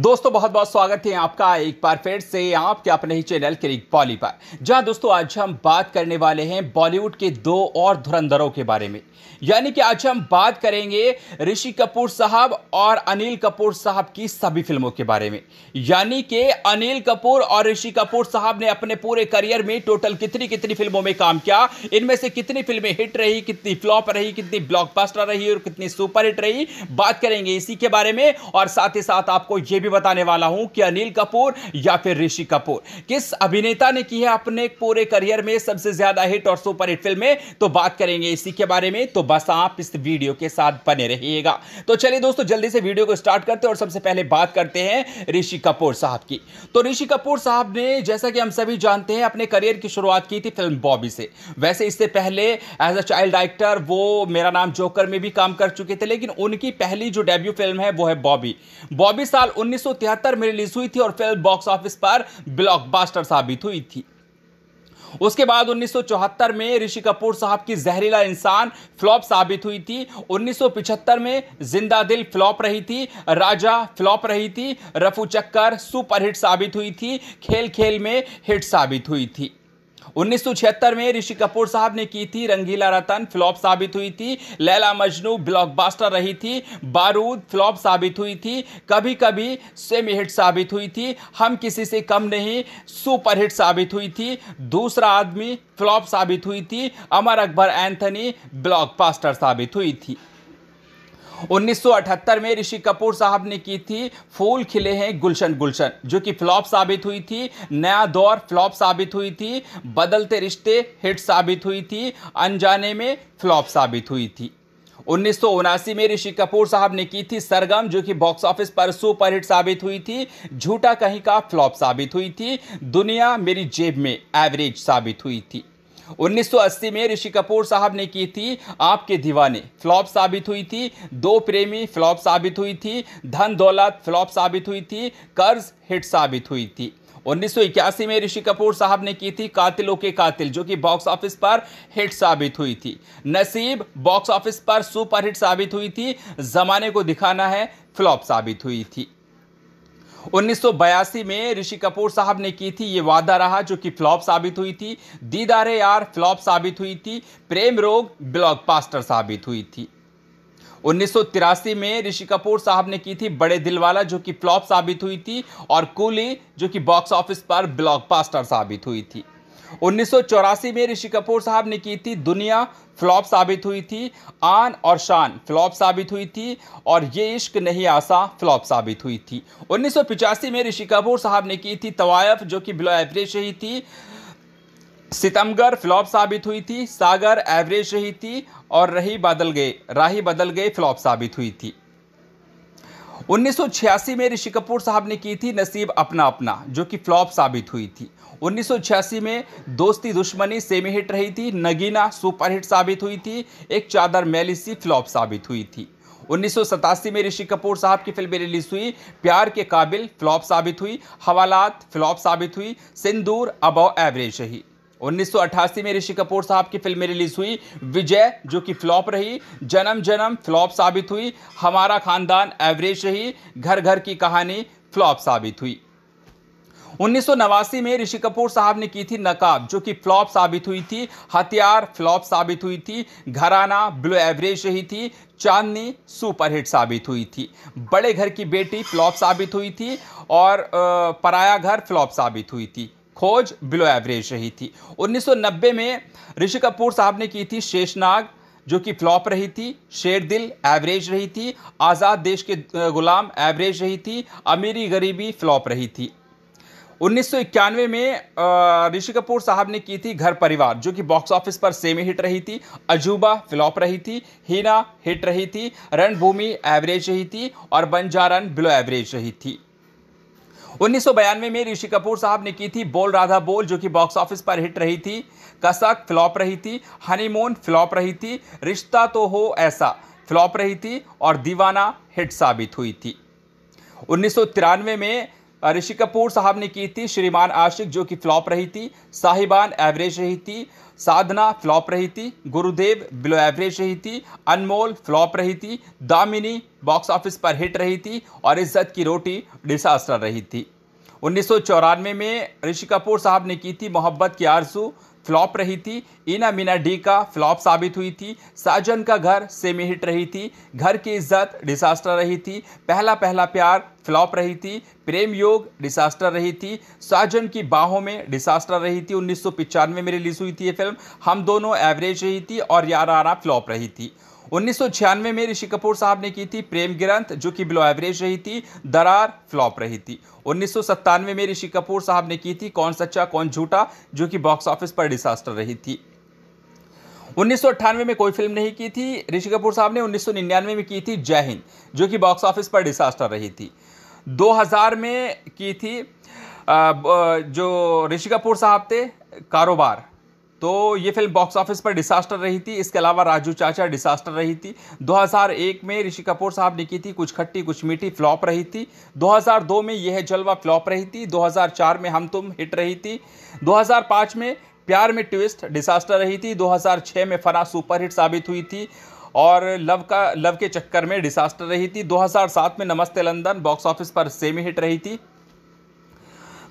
दोस्तों बहुत बहुत स्वागत है आपका एक बार फिर से आपके अपने ही चैनल क्रिक बॉली पर जहां दोस्तों आज हम बात करने वाले हैं बॉलीवुड के दो और धुरंधरों के बारे में यानी कि आज हम बात करेंगे ऋषि कपूर साहब और अनिल कपूर साहब की सभी फिल्मों के बारे में यानी कि अनिल कपूर और ऋषि कपूर साहब ने अपने पूरे करियर में टोटल कितनी कितनी फिल्मों में काम किया इनमें से कितनी फिल्में हिट रही कितनी फ्लॉप रही कितनी ब्लॉकबस्टर रही और कितनी सुपरहिट रही बात करेंगे इसी के बारे में और साथ ही साथ आपको ये भी भी बताने वाला हूं कि अनिल कपूर या फिर ऋषि कपूर किस अभिनेता ने की है अपने पूरे करियर में सबसे ज्यादा हिट और सुपर हिट फिल्में तो बात करेंगे इसी के बारे में तो बस आप इस वीडियो के साथ बने रहिएगा तो चलिए दोस्तों जल्दी से वीडियो को स्टार्ट करते हैं और सबसे पहले बात करते हैं ऋषि कपूर साहब की तो ऋषि कपूर साहब ने जैसा कि हम सभी जानते हैं अपने करियर की शुरुआत की थी फिल्म बॉबी से वैसे इससे पहले एज अ चाइल्ड एक्टर वो मेरा नाम जोकर में भी काम कर चुके थे लेकिन उनकी पहली जो डेब्यू फिल्म है वो है बॉबी बॉबी साल 1973 में रिलीज हुई थी और फिल्म बॉक्स ऑफिस पर ब्लॉकबास्टर साबित हुई थी उसके बाद 1974 में ऋषि कपूर साहब की जहरीला इंसान फ्लॉप साबित हुई थी 1975 में जिंदा दिल फ्लॉप रही थी राजा फ्लॉप रही थी रफू चक्कर सुपरहिट साबित हुई थी खेल खेल में हिट साबित हुई थी 1976 में ऋषि कपूर साहब ने की थी रंगीला रतन फ्लॉप साबित हुई थी लैला मजनू ब्लॉकबास्टर रही थी बारूद फ्लॉप साबित हुई थी कभी कभी सेमी हिट साबित हुई थी हम किसी से कम नहीं सुपर हिट साबित हुई थी दूसरा आदमी फ्लॉप साबित हुई थी अमर अकबर एंथनी ब्लॉकबास्टर साबित हुई थी 1978 में ऋषि कपूर साहब ने की थी फूल खिले हैं गुलशन गुलशन जो कि फ्लॉप साबित हुई थी नया दौर फ्लॉप साबित हुई थी बदलते रिश्ते हिट साबित हुई थी अनजाने में फ्लॉप साबित हुई थी उन्नीस में ऋषि कपूर साहब ने की थी सरगम जो कि बॉक्स ऑफिस पर सुपरहिट साबित हुई थी झूठा कहीं का फ्लॉप साबित हुई थी दुनिया मेरी जेब में एवरेज साबित हुई थी 1980 में ऋषि कपूर साहब ने की थी आपके दीवाने फ्लॉप साबित हुई थी दो प्रेमी फ्लॉप साबित हुई थी धन दौलत फ्लॉप साबित हुई थी कर्ज हिट साबित हुई थी 1981 में ऋषि कपूर साहब ने की थी कातिलों के कातिल जो कि बॉक्स ऑफिस पर हिट साबित हुई थी नसीब बॉक्स ऑफिस पर सुपर हिट साबित हुई थी जमाने को दिखाना है फ्लॉप साबित हुई थी 1982 में ऋषि कपूर साहब ने की थी ये वादा रहा जो कि फ्लॉप साबित हुई थी दीदारे यार फ्लॉप साबित हुई थी प्रेम रोग ब्लॉकबास्टर साबित हुई थी 1983 में ऋषि कपूर साहब ने की थी बड़े दिलवाला जो कि फ्लॉप साबित हुई थी और कूली जो कि बॉक्स ऑफिस पर ब्लॉकबस्टर साबित हुई थी उन्नीस में ऋषि कपूर साहब ने की थी दुनिया फ्लॉप साबित हुई थी आन और शान फ्लॉप साबित हुई थी और ये इश्क नहीं आसा फ्लॉप साबित हुई थी उन्नीस में ऋषि कपूर साहब ने की थी तवायफ जो कि बिलो एवरेज रही थी सितमगर फ्लॉप साबित हुई थी सागर एवरेज रही थी और रही बदल गए राही बदल गए फ्लॉप साबित हुई थी 1986 में ऋषि कपूर साहब ने की थी नसीब अपना अपना जो कि फ्लॉप साबित हुई थी 1986 में दोस्ती दुश्मनी सेमी हिट रही थी नगीना सुपरहिट साबित हुई थी एक चादर मैली सी फ्लॉप साबित हुई थी 1987 में ऋषि कपूर साहब की फिल्म रिलीज हुई प्यार के काबिल फ्लॉप साबित हुई हवालात फ्लॉप साबित हुई सिंदूर अबव एवरेज रही 1988 में ऋषि कपूर साहब की फिल्म रिलीज हुई विजय जो कि फ्लॉप रही जन्म जन्म फ्लॉप साबित हुई हमारा खानदान एवरेज रही घर घर की कहानी फ्लॉप साबित हुई उन्नीस में ऋषि कपूर साहब ने की थी नकाब जो कि फ्लॉप साबित हुई थी हथियार फ्लॉप साबित हुई थी घराना ब्लू एवरेज रही थी चांदनी सुपरहिट साबित हुई थी बड़े घर की बेटी फ्लॉप साबित हुई थी और पराया घर फ्लॉप साबित हुई थी खोज बिलो एवरेज रही थी 1990 में ऋषि कपूर साहब ने की थी शेषनाग जो कि फ्लॉप रही थी शेर दिल एवरेज रही थी आज़ाद देश के गुलाम एवरेज रही थी अमीरी गरीबी फ्लॉप रही थी 1991 में ऋषि कपूर साहब ने की थी घर परिवार जो कि बॉक्स ऑफिस पर सेमी हिट रही थी अजूबा फ्लॉप रही थी हीना हिट रही थी रणभूमि एवरेज रही थी और बंजारन बिलो एवरेज रही थी 1992 में ऋषि कपूर साहब ने की थी बोल राधा बोल जो कि बॉक्स ऑफिस पर हिट रही थी कसक फ्लॉप रही थी हनीमून फ्लॉप रही थी रिश्ता तो हो ऐसा फ्लॉप रही थी और दीवाना हिट साबित हुई थी उन्नीस में ऋषि कपूर साहब ने की थी श्रीमान आशिक जो कि फ्लॉप रही थी साहिबान एवरेज रही थी साधना फ्लॉप रही थी गुरुदेव बिलो एवरेज रही थी अनमोल फ्लॉप रही थी दामिनी बॉक्स ऑफिस पर हिट रही थी और इज्जत की रोटी डिसास्टर रही थी उन्नीस में ऋषि कपूर साहब ने की थी मोहब्बत की आरसू फ्लॉप रही थी इना मीना डी का फ्लॉप साबित हुई थी साजन का घर सेमी हिट रही थी घर की इज्जत डिसास्टर रही थी पहला पहला प्यार फ्लॉप रही थी प्रेम योग डिसास्टर रही थी साजन की बाहों में डिसास्टर रही थी उन्नीस में रिलीज़ हुई थी ये फिल्म हम दोनों एवरेज रही थी और यार याराना फ्लॉप रही थी उन्नीस में ऋषि कपूर साहब ने की थी प्रेम ग्रंथ जो कि बिलो एवरेज रही थी दरार फ्लॉप रही थी उन्नीस में ऋषि कपूर साहब ने की थी कौन सच्चा कौन झूठा जो कि बॉक्स ऑफिस पर डिसास्टर रही थी उन्नीस में कोई फिल्म नहीं की थी ऋषि कपूर साहब ने उन्नीस में की थी जय हिंद जो कि बॉक्स ऑफिस पर डिसास्टर रही थी 2000 में की थी जो ऋषि कपूर साहब थे कारोबार तो ये फिल्म बॉक्स ऑफिस पर डिसास्टर रही थी इसके अलावा राजू चाचा डिसास्टर रही थी 2001 में ऋषि कपूर साहब ने की थी कुछ खट्टी कुछ मीठी फ्लॉप रही थी 2002 में यह जलवा फ्लॉप रही थी 2004 में हम तुम हिट रही थी 2005 में प्यार में ट्विस्ट डिसास्टर रही थी 2006 में फना सुपरहिट साबित हुई थी और लव का लव के चक्कर में डिसास्टर रही थी 2007 में नमस्ते लंदन बॉक्स ऑफिस पर सेमी हिट रही थी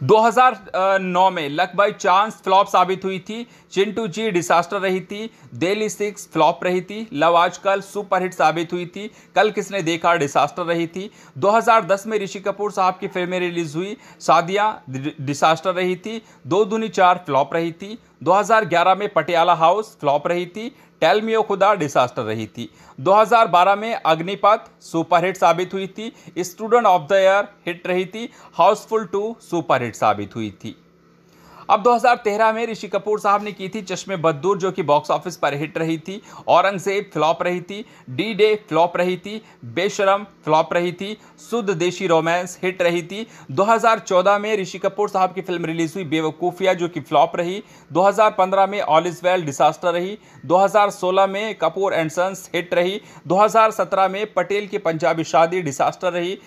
2009 में लक बाई चांस फ्लॉप साबित हुई थी चिंटू जी डिसास्टर रही थी डेली सिक्स फ्लॉप रही थी लव आजकल सुपरहिट साबित हुई थी कल किसने देखा डिसास्टर रही थी 2010 में ऋषि कपूर साहब की फिल्में रिलीज हुई शादियाँ डिसास्टर रही थी दो दुनी चार फ्लॉप रही थी 2011 में पटियाला हाउस फ्लॉप रही थी टेलमियो खुदा डिसास्टर रही थी 2012 में अग्निपथ सुपरहिट साबित हुई थी student of the year hit रही थी हाउसफुल टू सुपरहिट साबित हुई थी अब 2013 में ऋषि कपूर साहब ने की थी चश्मे बद्दूर जो कि बॉक्स ऑफिस पर हिट रही थी औरंगजेब फ्लॉप रही थी डी डे फ्लॉप रही थी बेशरम फ्लॉप रही थी शुद्ध देशी रोमांस हिट रही थी 2014 में ऋषि कपूर साहब की फिल्म रिलीज हुई बेवकूफ़िया जो कि फ्लॉप रही 2015 में ऑल इज़ वेल डिसास्टर रही 2016 में कपूर एंड सन्स हिट रही 2017 में पटेल की पंजाबी शादी डिसास्टर रही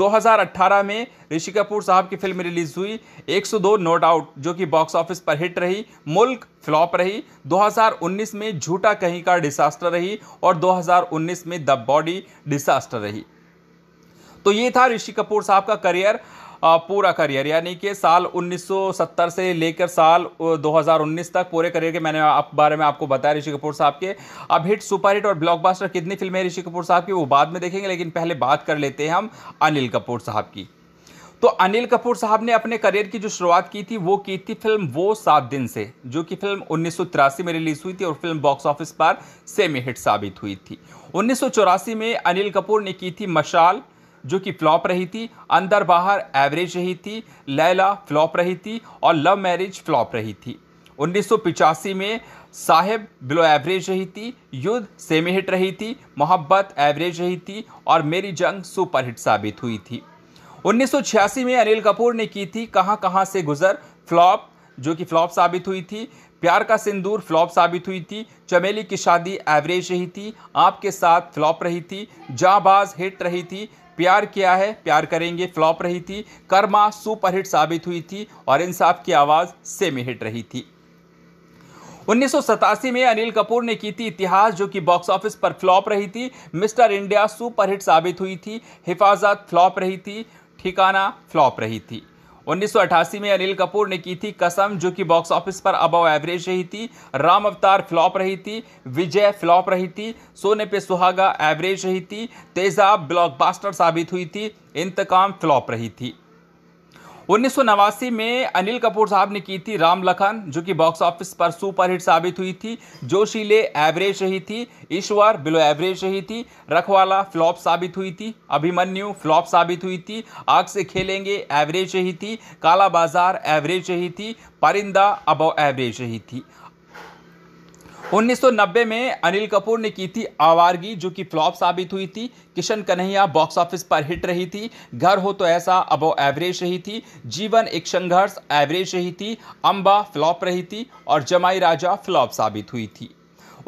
2018 में ऋषि कपूर साहब की फिल्म रिलीज हुई 102 नो डाउट जो कि बॉक्स ऑफिस पर हिट रही मुल्क फ्लॉप रही 2019 में झूठा कहीं का डिसास्टर रही और 2019 में द बॉडी डिसास्टर रही तो ये था ऋषि कपूर साहब का करियर पूरा करियर यानी कि साल 1970 से लेकर साल 2019 तक पूरे करियर के मैंने आप बारे में आपको बताया ऋषि कपूर साहब के अब हिट सुपर हिट और ब्लॉकबस्टर कितनी फिल्में ऋषि कपूर साहब की वो बाद में देखेंगे लेकिन पहले बात कर लेते हैं हम अनिल कपूर साहब की तो अनिल कपूर साहब ने अपने करियर की जो शुरुआत की थी वो की थी फिल्म वो सात दिन से जो कि फिल्म उन्नीस में रिलीज हुई थी और फिल्म बॉक्स ऑफिस पर सेमी हिट साबित हुई थी उन्नीस में अनिल कपूर ने की थी मशाल जो कि फ्लॉप रही थी अंदर बाहर एवरेज रही थी लैला फ्लॉप रही थी और लव मैरिज फ्लॉप रही थी उन्नीस में साहिब बिलो एवरेज रही थी युद्ध सेमी हिट रही थी मोहब्बत एवरेज रही थी और मेरी जंग सुपर हिट साबित हुई थी 1986 में अनिल कपूर ने की थी कहाँ कहाँ से गुजर फ्लॉप जो कि फ्लॉप साबित हुई थी प्यार का सिंदूर फ्लॉप साबित हुई थी चमेली की शादी एवरेज रही थी आपके साथ फ्लॉप रही थी जाबाज हिट रही थी प्यार क्या है प्यार करेंगे फ्लॉप रही थी कर्मा सुपरहिट साबित हुई थी और इंसाफ की आवाज़ सेमी हिट रही थी उन्नीस में अनिल कपूर ने की थी इतिहास जो कि बॉक्स ऑफिस पर फ्लॉप रही थी मिस्टर इंडिया सुपरहिट साबित हुई थी हिफाजत फ्लॉप रही थी ठिकाना फ्लॉप रही थी 1988 में अनिल कपूर ने की थी कसम जो कि बॉक्स ऑफिस पर अबव एवरेज रही थी राम अवतार फ्लॉप रही थी विजय फ्लॉप रही थी सोने पे सुहागा एवरेज रही थी तेजाब ब्लॉकबस्टर साबित हुई थी इंतकाम फ्लॉप रही थी उन्नीस में अनिल कपूर साहब ने की थी राम लखन जो कि बॉक्स ऑफिस पर सुपरहिट साबित हुई थी जोशीले एवरेज रही थी ईश्वर बिलो एवरेज रही थी रखवाला फ्लॉप साबित हुई थी अभिमन्यु फ्लॉप साबित हुई थी आग से खेलेंगे एवरेज रही थी काला बाजार एवरेज रही थी परिंदा अबो एवरेज रही थी 1990 में अनिल कपूर ने की थी आवारगी जो कि फ्लॉप साबित हुई थी किशन कन्हैया बॉक्स ऑफिस पर हिट रही थी घर हो तो ऐसा अबो एवरेज रही थी जीवन एक संघर्ष एवरेज रही थी अंबा फ्लॉप रही थी और जमाई राजा फ्लॉप साबित हुई थी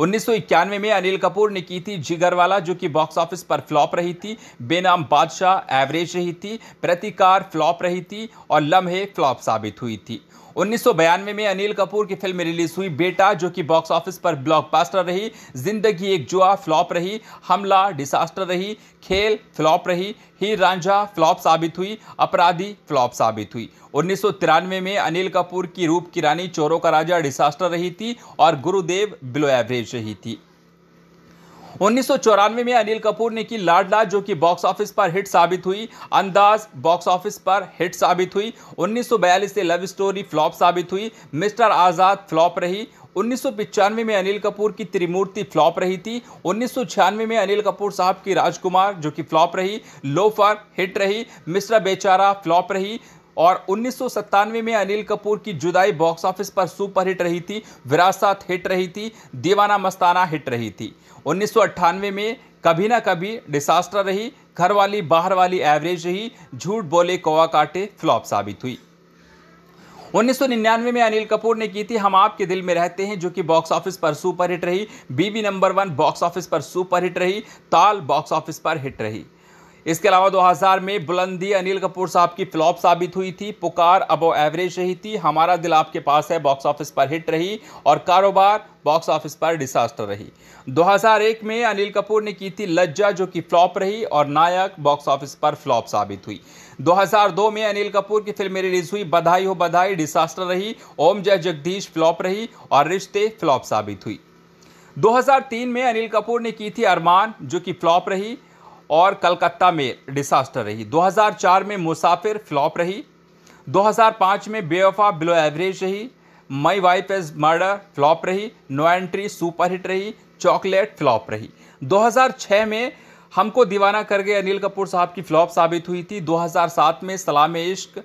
उन्नीस में अनिल कपूर ने की थी जिगरवाला जो कि बॉक्स ऑफिस पर फ्लॉप रही थी बेनाम बादशाह एवरेज रही थी प्रतिकार फ्लॉप रही थी और लम्हे फ्लॉप साबित हुई थी उन्नीस में अनिल कपूर की फिल्म रिलीज हुई बेटा जो कि बॉक्स ऑफिस पर ब्लॉकबस्टर रही जिंदगी एक जुआ फ्लॉप रही हमला डिसास्टर रही खेल फ्लॉप रही ही रांझा फ्लॉप साबित हुई अपराधी फ्लॉप साबित हुई उन्नीस में अनिल कपूर की रूप की रानी चोरों का राजा डिसास्टर रही थी और गुरुदेव बिलो एवरेज भेज रही थी उन्नीस में अनिल कपूर ने की लाडला जो कि बॉक्स ऑफिस पर हिट साबित हुई अंदाज बॉक्स ऑफिस पर हिट साबित हुई 1942 से लव स्टोरी फ्लॉप साबित हुई मिस्टर आज़ाद फ्लॉप रही उन्नीस में अनिल कपूर की त्रिमूर्ति फ्लॉप रही थी उन्नीस में अनिल कपूर साहब की राजकुमार जो कि फ्लॉप रही लोफर हिट रही मिस्टर बेचारा फ्लॉप रही और उन्नीस में अनिल कपूर की जुदाई बॉक्स ऑफिस पर सुपर हिट रही थी विरासत हिट रही थी दीवाना मस्ताना हिट रही थी उन्नीस में कभी ना कभी डिसास्टर रही घर वाली बाहर वाली एवरेज रही झूठ बोले कौवा काटे फ्लॉप साबित हुई 1999 में अनिल कपूर ने की थी हम आपके दिल में रहते हैं जो कि बॉक्स ऑफिस पर सुपर हिट रही Biwi number one box office पर सुपर हिट रही ताल बॉक्स ऑफिस पर हिट रही इसके अलावा 2000 में बुलंदी अनिल कपूर साहब की फ्लॉप साबित हुई थी पुकार अबो एवरेज रही थी हमारा दिल आपके पास है बॉक्स ऑफिस पर हिट रही और कारोबार बॉक्स ऑफिस पर डिसास्टर रही 2001 में अनिल कपूर ने की थी लज्जा जो कि फ्लॉप रही और नायक बॉक्स ऑफिस पर फ्लॉप साबित हुई 2002 में अनिल कपूर की फिल्म रिलीज हुई बधाई हो बधाई डिसास्टर रही ओम जय जगदीश फ्लॉप रही और रिश्ते फ्लॉप साबित हुई 2003 में अनिल कपूर ने की थी अरमान जो कि फ्लॉप रही और कलकत्ता में डिसास्टर रही 2004 में मुसाफिर फ्लॉप रही 2005 में बेवफा बिलो एवरेज रही my wife's murder flop रही नो एंट्री सुपरहिट रही चॉकलेट फ्लॉप रही 2006 में हमको दीवाना कर गए अनिल कपूर साहब की फ्लॉप साबित हुई थी 2007 में सलाम इश्क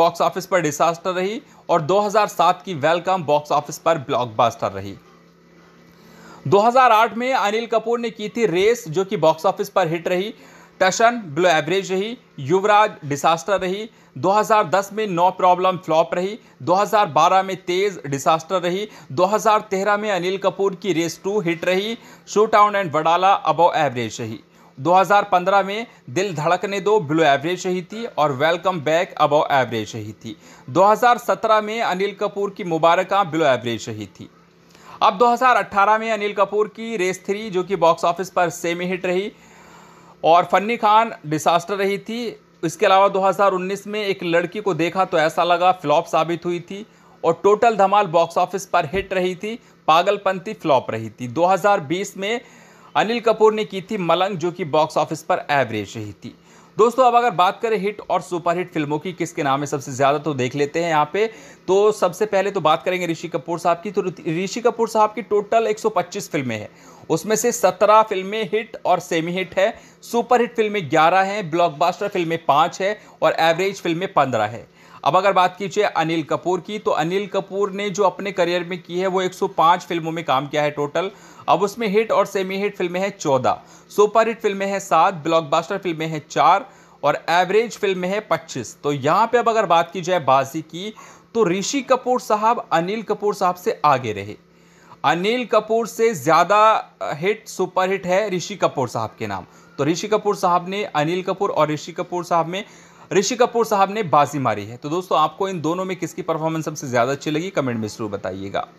बॉक्स ऑफिस पर डिसास्टर रही और 2007 की वेलकम बॉक्स ऑफिस पर ब्लॉकबस्टर रही 2008 में अनिल कपूर ने की थी रेस जो कि बॉक्स ऑफिस पर हिट रही टशन बिलो एवरेज रही युवराज डिसास्टर रही 2010 में नो प्रॉब्लम फ्लॉप रही 2012 में तेज डिसास्टर रही 2013 में अनिल कपूर की रेस टू हिट रही shoot out and Wadala above average रही 2015 में दिल धड़कने दो बिलो एवरेज रही थी और वेलकम बैक अबव एवरेज रही थी 2017 में अनिल कपूर की मुबारक बिलो एवरेज रही थी अब 2018 में अनिल कपूर की रेस थ्री जो कि बॉक्स ऑफिस पर सेमी हिट रही और फन्नी खान डिसास्टर रही थी इसके अलावा 2019 में एक लड़की को देखा तो ऐसा लगा फ्लॉप साबित हुई थी और टोटल धमाल बॉक्स ऑफिस पर हिट रही थी पागलपंथी फ्लॉप रही थी 2020 में अनिल कपूर ने की थी मलंग जो कि बॉक्स ऑफिस पर एवरेज रही थी दोस्तों अब अगर बात करें हिट और सुपरहिट फिल्मों की किसके नाम है सबसे ज़्यादा तो देख लेते हैं यहाँ पे तो सबसे पहले तो बात करेंगे ऋषि कपूर साहब की तो ऋषि कपूर साहब की टोटल 125 फिल्में हैं उसमें से 17 फिल्में हिट और सेमी हिट है सुपरहिट फिल्में 11 हैं ब्लॉकबास्टर फिल्में पाँच है और एवरेज फिल्में पंद्रह है अब अगर बात कीजिए अनिल कपूर की तो अनिल कपूर ने जो अपने करियर में की है वो 105 फिल्मों में काम किया है टोटल अब उसमें हिट और सेमी हिट फिल्में हैं चौदह सुपर हिट फिल्में हैं सात ब्लॉकबस्टर फिल्में हैं चार और एवरेज फिल्में हैं पच्चीस तो यहाँ पे अब अगर बात की जाए बाजी की तो ऋषि कपूर साहब अनिल कपूर साहब से आगे रहे अनिल कपूर से ज़्यादा हिट सुपर हिट है ऋषि कपूर साहब के नाम तो ऋषि कपूर साहब ने अनिल कपूर और ऋषि कपूर साहब में ऋषि कपूर साहब ने बाजी मारी है तो दोस्तों आपको इन दोनों में किसकी परफॉर्मेंस सबसे ज़्यादा अच्छी लगी कमेंट में ज़रूर बताइएगा